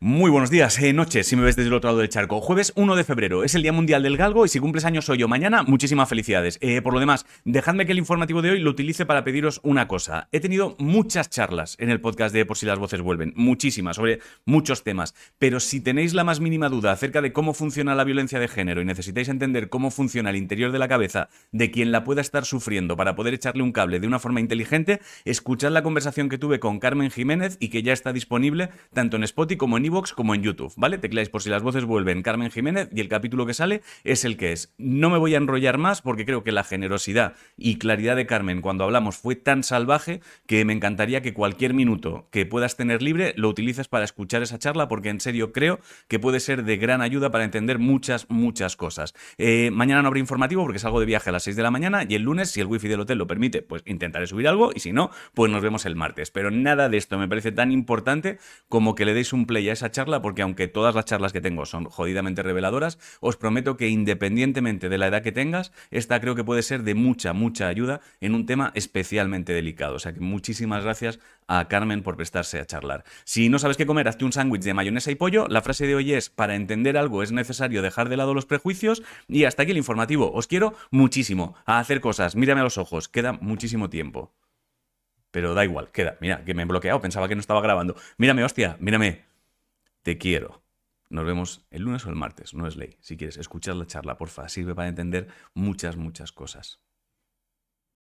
Muy buenos días, eh, noches, si me ves desde el otro lado del charco. Jueves 1 de febrero es el Día Mundial del Galgo y si cumples años soy yo. mañana, muchísimas felicidades. Eh, por lo demás, dejadme que el informativo de hoy lo utilice para pediros una cosa. He tenido muchas charlas en el podcast de Por si las voces vuelven, muchísimas, sobre muchos temas, pero si tenéis la más mínima duda acerca de cómo funciona la violencia de género y necesitáis entender cómo funciona el interior de la cabeza de quien la pueda estar sufriendo para poder echarle un cable de una forma inteligente, escuchad la conversación que tuve con Carmen Jiménez y que ya está disponible tanto en Spotify como en en como en YouTube, ¿vale? Tecleáis por si las voces vuelven Carmen Jiménez y el capítulo que sale es el que es. No me voy a enrollar más porque creo que la generosidad y claridad de Carmen cuando hablamos fue tan salvaje que me encantaría que cualquier minuto que puedas tener libre lo utilices para escuchar esa charla porque en serio creo que puede ser de gran ayuda para entender muchas, muchas cosas. Eh, mañana no habrá informativo porque salgo de viaje a las 6 de la mañana y el lunes, si el wifi del hotel lo permite, pues intentaré subir algo y si no, pues nos vemos el martes. Pero nada de esto me parece tan importante como que le deis un play a esa charla porque aunque todas las charlas que tengo son jodidamente reveladoras, os prometo que independientemente de la edad que tengas, esta creo que puede ser de mucha, mucha ayuda en un tema especialmente delicado. O sea que muchísimas gracias a Carmen por prestarse a charlar. Si no sabes qué comer, hazte un sándwich de mayonesa y pollo. La frase de hoy es, para entender algo es necesario dejar de lado los prejuicios. Y hasta aquí el informativo. Os quiero muchísimo a hacer cosas. Mírame a los ojos, queda muchísimo tiempo. Pero da igual, queda. Mira, que me he bloqueado, pensaba que no estaba grabando. Mírame, hostia, mírame. Te quiero. Nos vemos el lunes o el martes, no es ley. Si quieres escuchar la charla, porfa, sirve para entender muchas, muchas cosas.